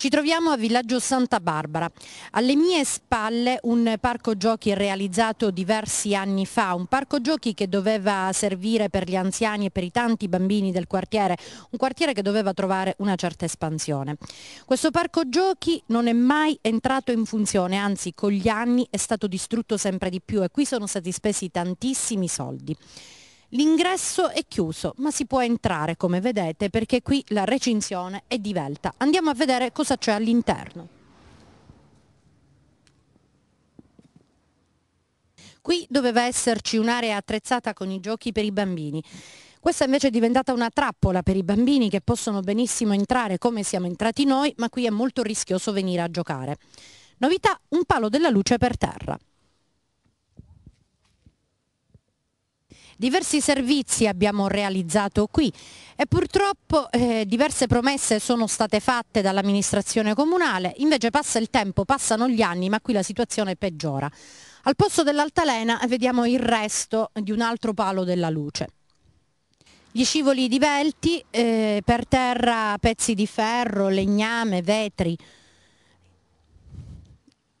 Ci troviamo a Villaggio Santa Barbara. Alle mie spalle un parco giochi realizzato diversi anni fa, un parco giochi che doveva servire per gli anziani e per i tanti bambini del quartiere, un quartiere che doveva trovare una certa espansione. Questo parco giochi non è mai entrato in funzione, anzi con gli anni è stato distrutto sempre di più e qui sono stati spesi tantissimi soldi. L'ingresso è chiuso, ma si può entrare come vedete perché qui la recinzione è divelta. Andiamo a vedere cosa c'è all'interno. Qui doveva esserci un'area attrezzata con i giochi per i bambini. Questa invece è diventata una trappola per i bambini che possono benissimo entrare come siamo entrati noi, ma qui è molto rischioso venire a giocare. Novità, un palo della luce per terra. Diversi servizi abbiamo realizzato qui e purtroppo eh, diverse promesse sono state fatte dall'amministrazione comunale, invece passa il tempo, passano gli anni, ma qui la situazione peggiora. Al posto dell'altalena vediamo il resto di un altro palo della luce. Gli scivoli divelti, eh, per terra pezzi di ferro, legname, vetri,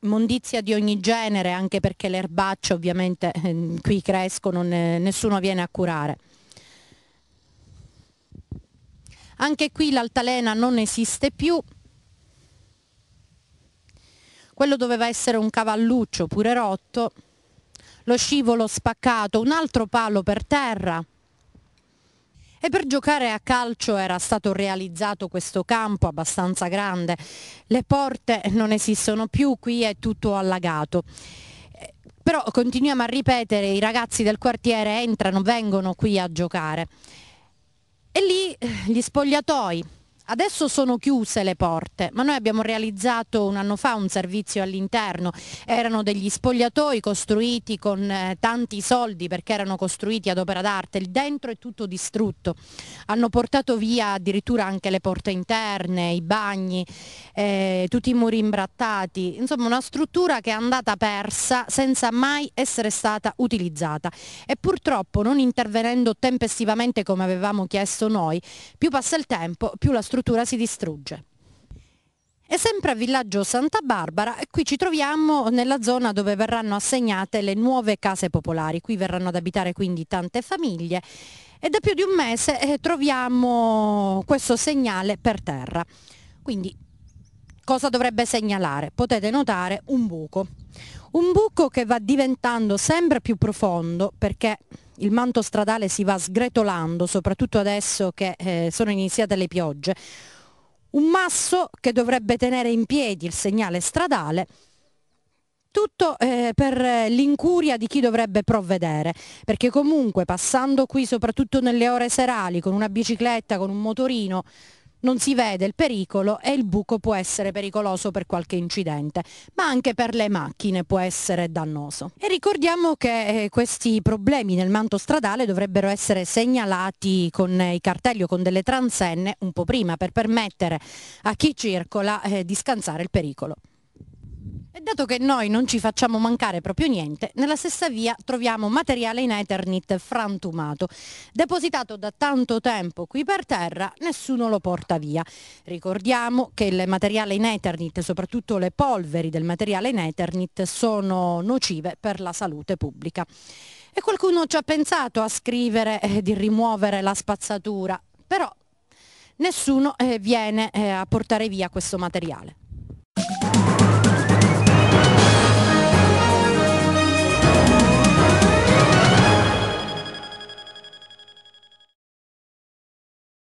mondizia di ogni genere, anche perché le erbacce ovviamente ehm, qui crescono, eh, nessuno viene a curare. Anche qui l'altalena non esiste più. Quello doveva essere un cavalluccio pure rotto, lo scivolo spaccato, un altro palo per terra, e per giocare a calcio era stato realizzato questo campo abbastanza grande. Le porte non esistono più, qui è tutto allagato eh, però continuiamo a ripetere, i ragazzi del quartiere entrano, vengono qui a giocare. E lì eh, gli spogliatoi, adesso sono chiuse le porte, ma noi abbiamo realizzato un anno fa un servizio all'interno, erano degli spogliatoi costruiti con eh, tanti soldi perché erano costruiti ad opera d'arte, il dentro è tutto distrutto, hanno portato via addirittura anche le porte interne, i bagni, eh, tutti i muri imbrattati, insomma una struttura che è andata persa senza mai essere stata utilizzata e purtroppo non intervenendo tempestivamente come avevamo chiesto noi, più passa il tempo, più la struttura struttura si distrugge. E sempre a Villaggio Santa Barbara, qui ci troviamo nella zona dove verranno assegnate le nuove case popolari, qui verranno ad abitare quindi tante famiglie e da più di un mese eh, troviamo questo segnale per terra. Quindi cosa dovrebbe segnalare? Potete notare un buco, un buco che va diventando sempre più profondo perché il manto stradale si va sgretolando, soprattutto adesso che eh, sono iniziate le piogge. Un masso che dovrebbe tenere in piedi il segnale stradale tutto eh, per l'incuria di chi dovrebbe provvedere, perché comunque passando qui soprattutto nelle ore serali con una bicicletta, con un motorino, non si vede il pericolo e il buco può essere pericoloso per qualche incidente, ma anche per le macchine può essere dannoso. E ricordiamo che eh, questi problemi nel manto stradale dovrebbero essere segnalati con eh, i cartelli o con delle transenne un po' prima per permettere a chi circola eh, di scansare il pericolo. E dato che noi non ci facciamo mancare proprio niente, nella stessa via troviamo materiale in Eternit frantumato. Depositato da tanto tempo qui per terra, nessuno lo porta via. Ricordiamo che il materiale in Eternit, soprattutto le polveri del materiale in Eternit, sono nocive per la salute pubblica. E qualcuno ci ha pensato a scrivere eh, di rimuovere la spazzatura, però nessuno eh, viene eh, a portare via questo materiale.